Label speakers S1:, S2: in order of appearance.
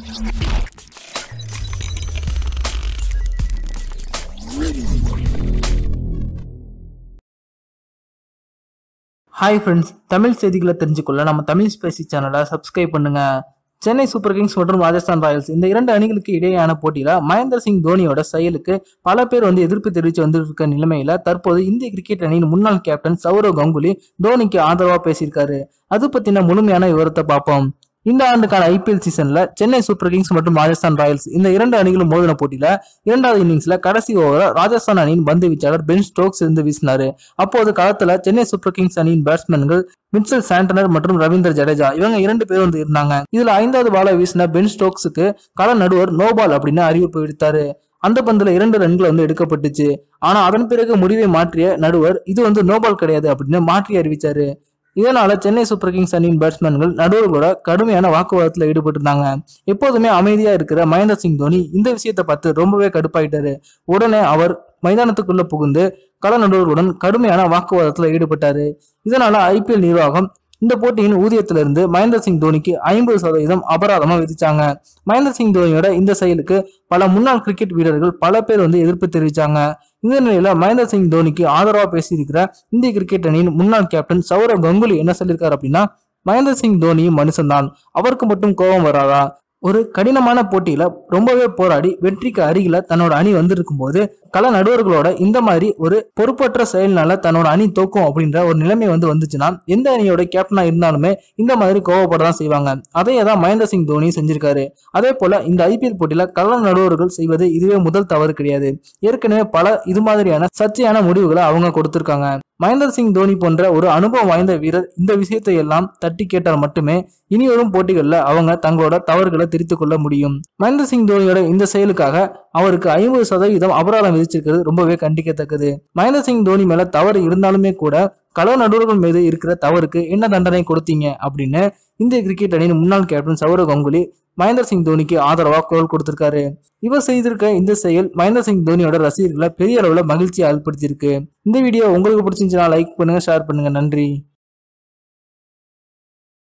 S1: hi friends Tamil செய்திகளை தெரிஞ்சுக்கொள்ள நம்ம Tamil Spacey சேனலை சப்ஸ்கிரைப் பண்ணுங்க சென்னை சூப்பர் கிங்ஸ் மற்றும் ராஜஸ்தான் ராயல்ஸ் இந்த இரண்டு அணிகளுக்கு இடையேயான போட்டியில் மகேந்திர சிங் தோனியோட செயலுக்கு பல பேர் வந்து எதிர்ப்பு தெரிவித்து வந்திருக்க நிலைமையில் தற்போது இந்திய கிரிக்கெட் அணியின் முன்னாள் கேப்டன் சௌரவ் கங்குலி தோனிக்கு ஆதரவாக பேசியிருக்காரு அது பற்றின முழுமையான விவரத்தை பார்ப்போம் இந்த ஆண்டுக்கான ஐபிஎல் சீசன்ல சென்னை சூப்பர் கிங்ஸ் மற்றும் ராஜஸ்தான் ராயல்ஸ் இந்த இரண்டு அணிகளும் மோதின போட்டியில இரண்டாவது இன்னிங்ஸ்ல கடைசி ஓவர ராஜஸ்தான் அணியின் பந்து வீச்சாளர் பென் ஸ்டோக்ஸ் இருந்து வீசினாரு அப்போது களத்துல சென்னை சூப்பர் கிங்ஸ் அணியின் பேட்ஸ்மேன்கள் மிச்சல் சாண்டனர் மற்றும் ரவீந்திர ஜடேஜா இவங்க இரண்டு பேர் வந்து இருந்தாங்க இதுல ஐந்தாவது பால வீசின பென் ஸ்டோக்ஸுக்கு கள நடுவர் நோபால் அப்படின்னு அறிவிப்பு விடுத்தாரு அந்த பந்துல இரண்டு ரன்கள் வந்து எடுக்கப்பட்டுச்சு ஆனா அதன் பிறகு முடிவை மாற்றிய நடுவர் இது வந்து நோபால் கிடையாது அப்படின்னு மாற்றி அறிவிச்சாரு இதனால சென்னை சூப்பர் கிங்ஸ் அணியின் பேட்ஸ்மேன்கள் நடுவர் கூட கடுமையான வாக்குவாதத்தில் ஈடுபட்டிருந்தாங்க எப்போதுமே அமைதியா இருக்கிற மகேந்திர சிங் தோனி இந்த விஷயத்தை பார்த்து ரொம்பவே கடுப்பாயிட்டாரு உடனே அவர் மைதானத்துக்குள்ள புகுந்து கள நடுவர்களுடன் கடுமையான வாக்குவாதத்தில் ஈடுபட்டாரு இதனால ஐபிஎல் நிர்வாகம் இந்த போட்டியின் ஊதியத்திலிருந்து மகேந்திர சிங் தோனிக்கு ஐம்பது சதவீதம் அபராதமா விதிச்சாங்க மகேந்திர சிங் தோனியோட இந்த செயலுக்கு பல முன்னாள் கிரிக்கெட் வீரர்கள் பல பேர் வந்து எதிர்ப்பு தெரிவிச்சாங்க இந்த நிலையில மகேந்திர சிங் தோனிக்கு ஆதரவா பேசியிருக்கிற இந்திய கிரிக்கெட் அணியின் முன்னாள் கேப்டன் சௌரவ் கங்குலி என்ன சொல்லியிருக்காரு அப்படின்னா மகேந்திர சிங் தோனி மனுஷன்தான் அவருக்கு மட்டும் கோபம் வராதா ஒரு கடினமான போட்டியில ரொம்பவே போராடி வெற்றிக்கு அருகில தன்னோட அணி வந்திருக்கும் போது கள நடுவர்களோட இந்த மாதிரி ஒரு பொறுப்பற்ற செயல்னால தன்னோட அணி தோக்கும் அப்படின்ற ஒரு நிலைமை வந்து வந்துச்சுன்னா எந்த அணியோட கேப்டனா இருந்தாலுமே இந்த மாதிரி கோவப்படதான் செய்வாங்க அதையே தான் மகேந்திர சிங் தோனி செஞ்சிருக்காரு அதே போல இந்த ஐபிஎல் போட்டியில கள நடுவர்கள் செய்வது இதுவே முதல் தவறு கிடையாது ஏற்கனவே பல இது மாதிரியான சர்ச்சையான முடிவுகளை அவங்க கொடுத்திருக்காங்க மகேந்திர சிங் தோனி போன்ற ஒரு அனுபவம் வாய்ந்த வீரர் இந்த விஷயத்தை எல்லாம் தட்டி கேட்டால் மட்டுமே இனி போட்டிகளில் அவங்க தங்களோட தவறுகளை திருத்திக் கொள்ள முடியும் மகேந்திர சிங் தோனியோட இந்த செயலுக்காக அவருக்கு ஐம்பது சதவீதம் அபராதம் விதிச்சிருக்கிறது ரொம்பவே கண்டிக்கத்தக்கது மகேந்திர சிங் தோனி மேல தவறு இருந்தாலுமே கூட கள நடுவர்கள் மீது இருக்கிற தவறுக்கு என்ன தண்டனை கொடுத்தீங்க அப்படின்னு இந்திய கிரிக்கெட் அணியின் முன்னாள் கேப்டன் சௌரவ் கங்குலி மகேந்திர சிங் தோனிக்கு ஆதரவாக குரல் கொடுத்திருக்காரு இவர் செய்திருக்க இந்த செயல் மகேந்திர சிங் தோனியோட ரசிகர்களை பெரிய அளவில் மகிழ்ச்சியை ஏற்படுத்தியிருக்கு இந்த வீடியோ உங்களுக்கு பிடிச்சிருந்துச்சுன்னா லைக் பண்ணுங்க ஷேர் பண்ணுங்க நன்றி